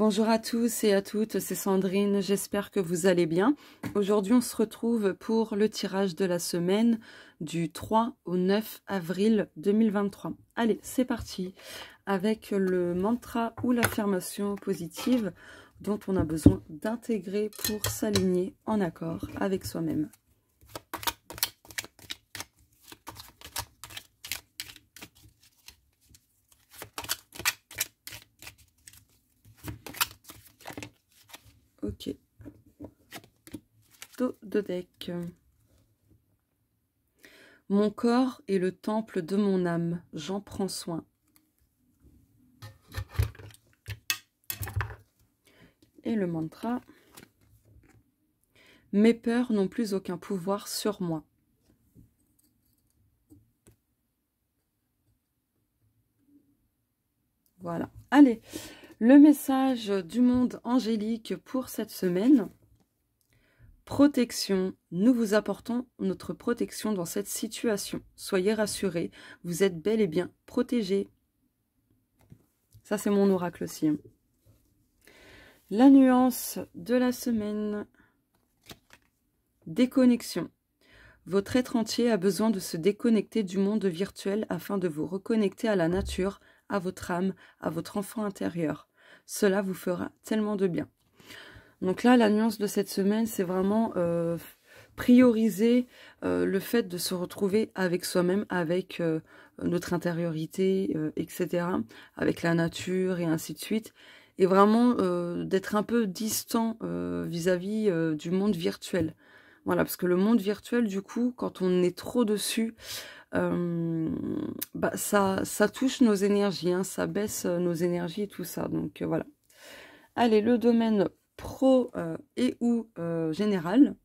Bonjour à tous et à toutes, c'est Sandrine, j'espère que vous allez bien. Aujourd'hui on se retrouve pour le tirage de la semaine du 3 au 9 avril 2023. Allez, c'est parti avec le mantra ou l'affirmation positive dont on a besoin d'intégrer pour s'aligner en accord avec soi-même. Ok. Dos de deck. Mon corps est le temple de mon âme. J'en prends soin. Et le mantra. Mes peurs n'ont plus aucun pouvoir sur moi. Voilà. Allez, le message du monde angélique pour cette semaine. Protection. Nous vous apportons notre protection dans cette situation. Soyez rassurés, vous êtes bel et bien protégés. Ça, c'est mon oracle aussi. La nuance de la semaine. Déconnexion. Votre être entier a besoin de se déconnecter du monde virtuel afin de vous reconnecter à la nature, à votre âme, à votre enfant intérieur. Cela vous fera tellement de bien. Donc là, la nuance de cette semaine, c'est vraiment euh, prioriser euh, le fait de se retrouver avec soi-même, avec euh, notre intériorité, etc., avec la nature et ainsi de suite. Et vraiment d'être un peu distant vis à -vis, du monde virtuel. Voilà, parce que le monde virtuel, du coup, quand on est trop dessus, euh, bah, ça, ça touche nos énergies, hein, ça baisse euh, nos énergies et tout ça. Donc euh, voilà. Allez, le domaine pro et ou général.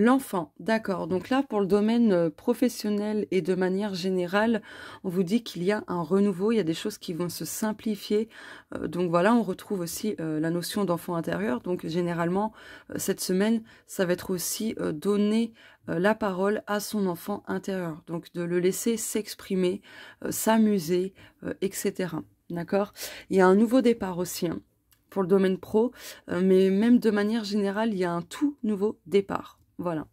L'enfant, d'accord. Donc là, pour le domaine euh, professionnel et de manière générale, on vous dit qu'il y a un renouveau, il y a des choses qui vont se simplifier. Euh, donc voilà, on retrouve aussi euh, la notion d'enfant intérieur. Donc généralement, cette semaine, ça va être aussi donner la parole à son enfant intérieur. Donc de le laisser s'exprimer, s'amuser, etc. D'accord Il y a un nouveau départ aussi. Hein, pour le domaine pro, mais même de manière générale, il y a un tout nouveau départ. Voilà.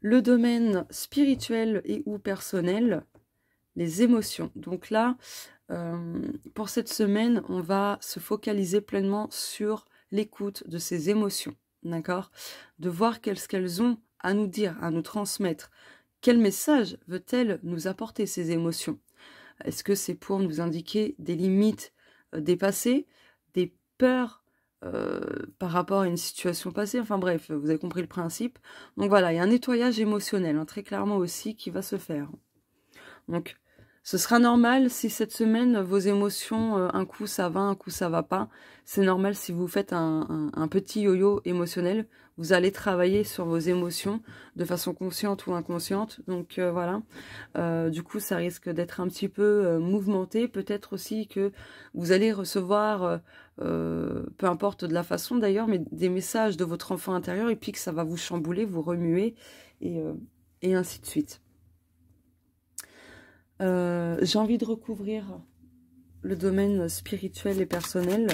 Le domaine spirituel et ou personnel, les émotions. Donc là, euh, pour cette semaine, on va se focaliser pleinement sur l'écoute de ces émotions, d'accord De voir ce qu'elles ont à nous dire, à nous transmettre. Quel message veut-elle nous apporter ces émotions Est-ce que c'est pour nous indiquer des limites euh, dépassées, des peurs euh, par rapport à une situation passée. Enfin bref, vous avez compris le principe. Donc voilà, il y a un nettoyage émotionnel, hein, très clairement aussi, qui va se faire. Donc ce sera normal si cette semaine, vos émotions, euh, un coup ça va, un coup ça va pas. C'est normal si vous faites un, petit yo-yo émotionnel. Vous allez travailler sur vos émotions de façon consciente ou inconsciente. Donc euh, voilà, euh, du coup ça risque d'être un petit peu mouvementé. Peut-être aussi que vous allez recevoir, peu importe de la façon d'ailleurs, mais des messages de votre enfant intérieur et puis que ça va vous chambouler, vous remuer et ainsi de suite. Euh, j'ai envie de recouvrir le domaine spirituel et personnel.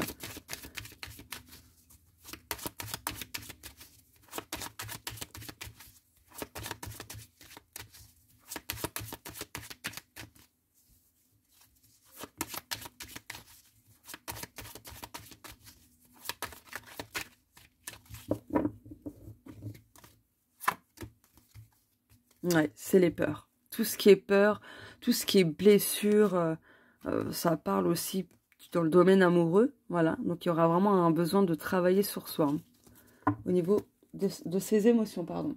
Ouais, c'est les peurs tout ce qui est peur, tout ce qui est blessure, euh, euh, ça parle aussi dans le domaine amoureux, voilà. Donc il y aura vraiment un besoin de travailler sur soi, hein, au niveau de, ses émotions, pardon.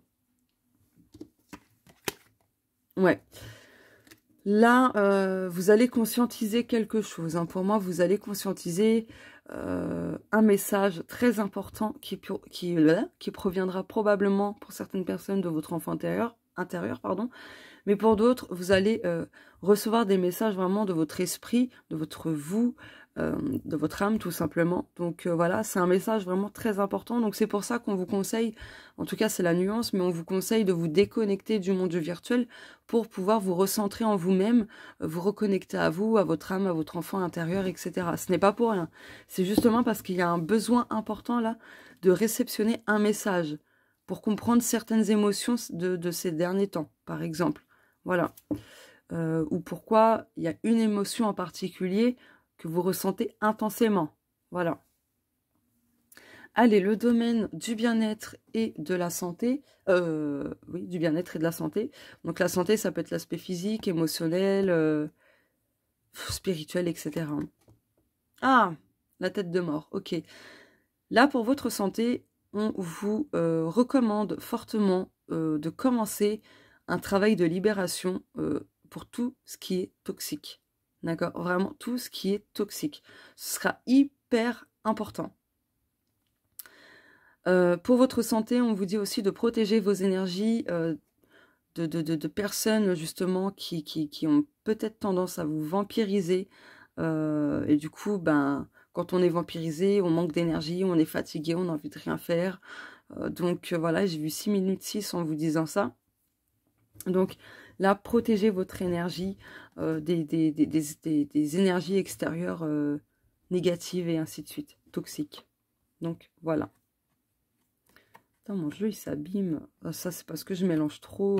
Ouais. Là, euh, vous allez conscientiser quelque chose. Hein. Pour moi, vous allez conscientiser un message très important qui, qui proviendra probablement pour certaines personnes de votre enfant intérieur intérieur, pardon. Mais pour d'autres, vous allez euh, recevoir des messages vraiment de votre esprit, de votre vous, euh, de votre âme tout simplement. Donc euh, voilà, c'est un message vraiment très important. Donc c'est pour ça qu'on vous conseille, en tout cas c'est la nuance, mais on vous conseille de vous déconnecter du monde virtuel pour pouvoir vous recentrer en vous-même, vous reconnecter à vous, à votre âme, à votre enfant intérieur, etc. Ce n'est pas pour rien. C'est justement parce qu'il y a un besoin important là de réceptionner un message pour comprendre certaines émotions de, ces derniers temps, par exemple. Voilà. Euh, ou pourquoi il y a une émotion en particulier que vous ressentez intensément. Voilà. Allez, le domaine du bien-être et de la santé. Euh, oui, du bien-être et de la santé. Donc la santé, ça peut être l'aspect physique, émotionnel, euh, spirituel, etc. Ah, la tête de mort, ok. Là, pour votre santé, on vous euh, recommande fortement euh, de commencer un travail de libération euh, pour tout ce qui est toxique. D'accord Vraiment tout ce qui est toxique. Ce sera hyper important. pour votre santé, on vous dit aussi de protéger vos énergies de, personnes justement qui, qui ont peut-être tendance à vous vampiriser et du coup, ben, quand on est vampirisé, on manque d'énergie, on est fatigué, on n'a envie de rien faire. Euh, donc euh, voilà, j'ai vu 6 minutes 6 en vous disant ça. Donc là, protégez votre énergie euh, des, énergies extérieures négatives et ainsi de suite, toxiques. Donc voilà. Attends, mon jeu, il s'abîme. Ça, c'est parce que je mélange trop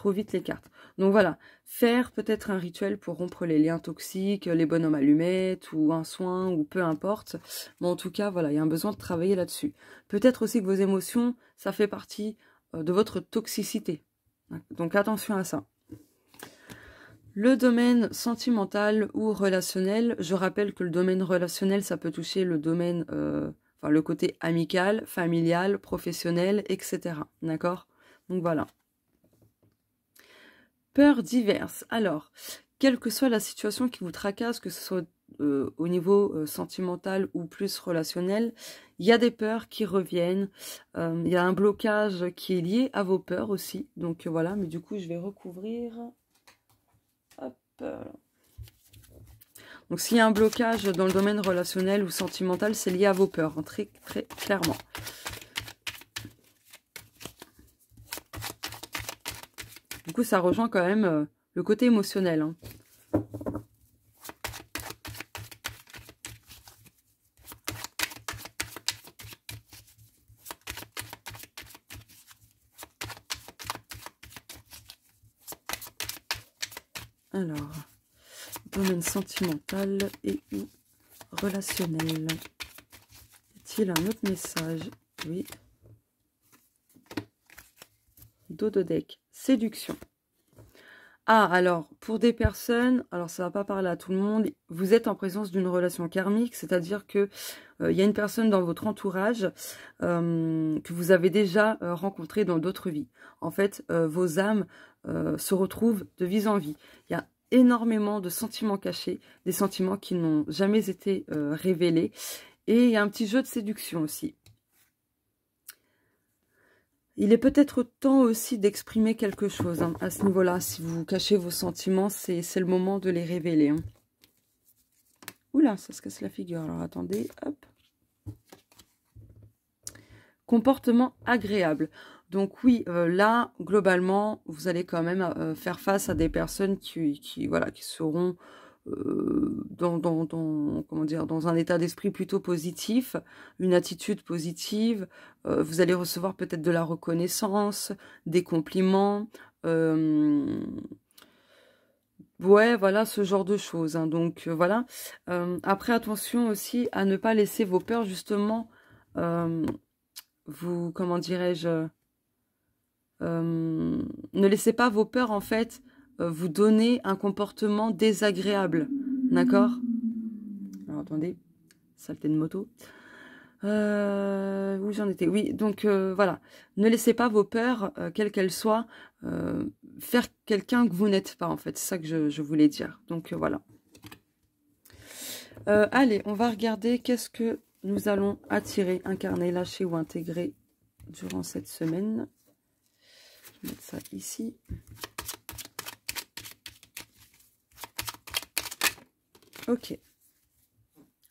trop vite les cartes. Donc voilà, faire peut-être un rituel pour rompre les liens toxiques, les bonhommes allumettes, ou un soin, ou peu importe. Mais en tout cas, voilà, il y a un besoin de travailler là-dessus. Peut-être aussi que vos émotions, ça fait partie euh, de votre toxicité. Donc attention à ça. Le domaine sentimental ou relationnel, je rappelle que le domaine relationnel, ça peut toucher le domaine, euh, enfin le côté amical, familial, professionnel, etc. D'accord Donc voilà. Peurs diverses. Alors, quelle que soit la situation qui vous tracasse, que ce soit euh, au niveau euh, sentimental ou plus relationnel, il y a des peurs qui reviennent, euh, il y a un blocage qui est lié à vos peurs aussi. Donc voilà, mais du coup, je vais recouvrir. Hop. Donc s'il y a un blocage dans le domaine relationnel ou sentimental, c'est lié à vos peurs, hein, très, très clairement. Du coup, ça rejoint quand même euh, le côté émotionnel. Hein. Alors, domaine sentimental et ou relationnel. Y a-t-il un autre message Oui deck, séduction. Ah, alors, pour des personnes, alors ça va pas parler à tout le monde, vous êtes en présence d'une relation karmique, c'est-à-dire que euh, il y a une personne dans votre entourage euh, que vous avez déjà rencontré euh, rencontrée dans d'autres vies. En fait, vos âmes se retrouvent de vie en vie. Il y a énormément de sentiments cachés, des sentiments qui n'ont jamais été révélés. Et il y a un petit jeu de séduction aussi. Il est peut-être temps aussi d'exprimer quelque chose hein, à ce niveau-là. Si vous cachez vos sentiments, c'est le moment de les révéler. Hein. Oula, ça se casse la figure. Alors attendez, hop. Comportement agréable. Donc oui, euh, là, globalement, vous allez quand même euh, faire face à des personnes qui, qui, voilà, qui seront dans, comment dire, dans un état d'esprit plutôt positif, une attitude positive. Euh, vous allez recevoir peut-être de la reconnaissance, des compliments. Euh, ouais, voilà, ce genre de choses. Hein. Donc euh, voilà. après, attention aussi à ne pas laisser vos peurs justement vous, comment dirais-je, ne laissez pas vos peurs en fait euh, vous donner un comportement désagréable. D'accord Alors attendez, saleté de moto. Euh, où j'en étais Oui, donc euh, voilà. Ne laissez pas vos peurs, quelles qu'elles soient, faire quelqu'un que vous n'êtes pas, en fait. C'est ça que je, je, voulais dire. Donc voilà. allez, on va regarder qu'est-ce que nous allons attirer, incarner, lâcher ou intégrer durant cette semaine. Je vais mettre ça ici. Ok.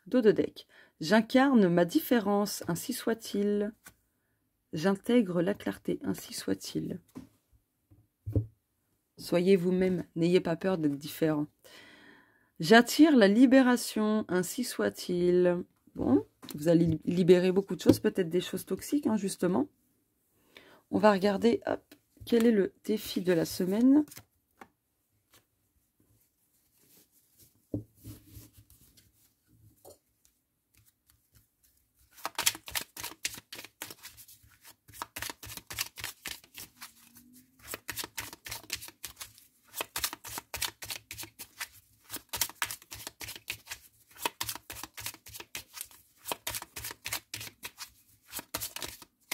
Dos de deck. J'incarne ma différence, ainsi soit-il. J'intègre la clarté, ainsi soit-il. Soyez vous-même, n'ayez pas peur d'être différent. J'attire la libération, ainsi soit-il. Bon, vous allez libérer beaucoup de choses, peut-être des choses toxiques, hein, justement. On va regarder, hop, quel est le défi de la semaine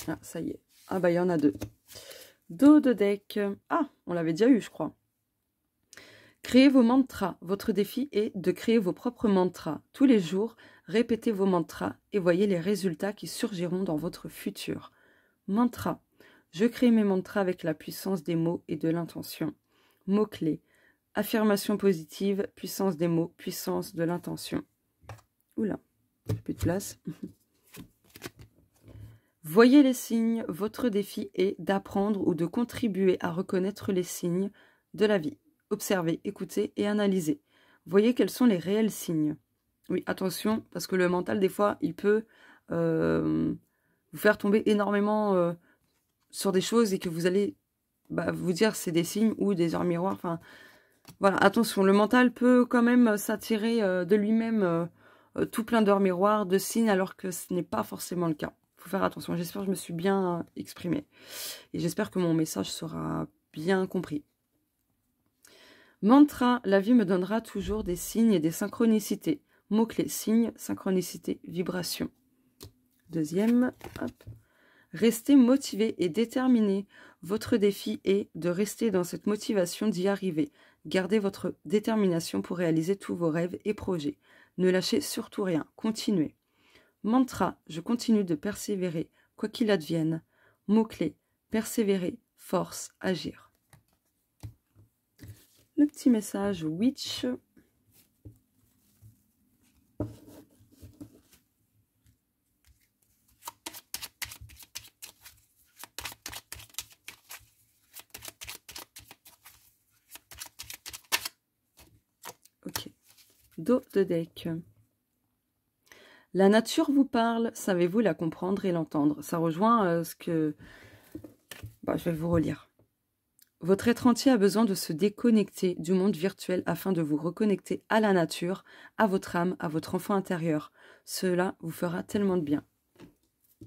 Ah, ça y est. Ah bah, il y en a deux. Dos de deck. Ah, on l'avait déjà eu, je crois. Créez vos mantras. Votre défi est de créer vos propres mantras. Tous les jours, répétez vos mantras et voyez les résultats qui surgiront dans votre futur. Mantra. Je crée mes mantras avec la puissance des mots et de l'intention. Mots-clés. Affirmation positive, puissance des mots, puissance de l'intention. Oula, plus de place. Voyez les signes, votre défi est d'apprendre ou de contribuer à reconnaître les signes de la vie. Observez, écoutez et analysez. Voyez quels sont les réels signes. Oui, attention, parce que le mental, des fois, il peut euh, vous faire tomber énormément euh, sur des choses et que vous allez bah, vous dire c'est des signes ou des heures miroirs. Enfin, voilà, attention, le mental peut quand même s'attirer euh, de lui-même tout plein d'heures miroirs, de signes, alors que ce n'est pas forcément le cas faire attention. J'espère que je me suis bien euh, exprimée. Et j'espère que mon message sera bien compris. Mantra, la vie me donnera toujours des signes et des synchronicités. Mot-clé, signe, synchronicité, vibration. Deuxième, hop. Restez motivé et déterminé. Votre défi est de rester dans cette motivation d'y arriver. Gardez votre détermination pour réaliser tous vos rêves et projets. Ne lâchez surtout rien. Continuez. Mantra, je continue de persévérer, quoi qu'il advienne. Mot-clé, persévérer, force, agir. Le petit message Witch. Ok. Dos de deck. La nature vous parle, savez-vous la comprendre et l'entendre Ça rejoint euh, ce que... Bah, je vais vous relire. Votre être entier a besoin de se déconnecter du monde virtuel afin de vous reconnecter à la nature, à votre âme, à votre enfant intérieur. Cela vous fera tellement de bien.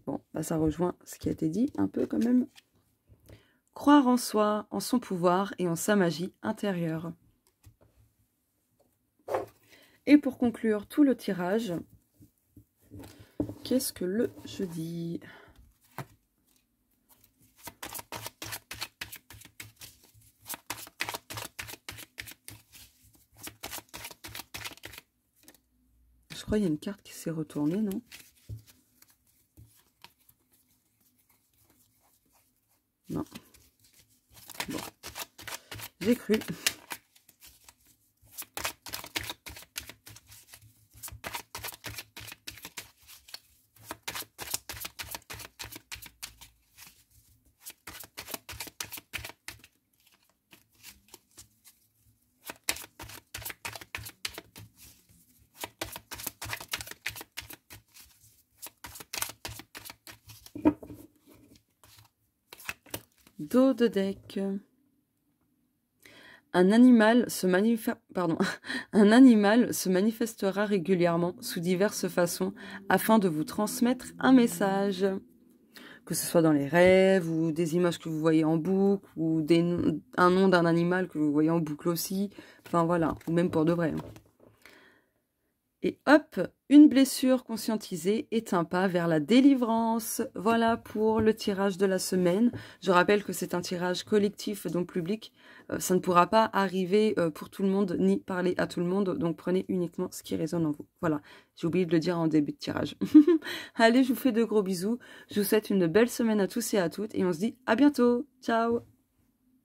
Bon, bah, ça rejoint ce qui a été dit un peu quand même. Croire en soi, en son pouvoir et en sa magie intérieure. Et pour conclure tout le tirage, qu'est-ce que le jeudi Je crois qu'il y a une carte qui s'est retournée, non Non. Bon. J'ai cru. deck. Un animal, se un animal se manifestera régulièrement sous diverses façons afin de vous transmettre un message. Que ce soit dans les rêves ou des images que vous voyez en boucle ou des... un nom d'un animal que vous voyez en boucle aussi. Enfin voilà, ou même pour de vrai. Hein. Et hop, une blessure conscientisée est un pas vers la délivrance. Voilà pour le tirage de la semaine. Je rappelle que c'est un tirage collectif, donc public. Euh, ça ne pourra pas arriver euh, pour tout le monde ni parler à tout le monde. Donc prenez uniquement ce qui résonne en vous. Voilà, j'ai oublié de le dire en début de tirage. Allez, je vous fais de gros bisous. Je vous souhaite une belle semaine à tous et à toutes. Et on se dit à bientôt. Ciao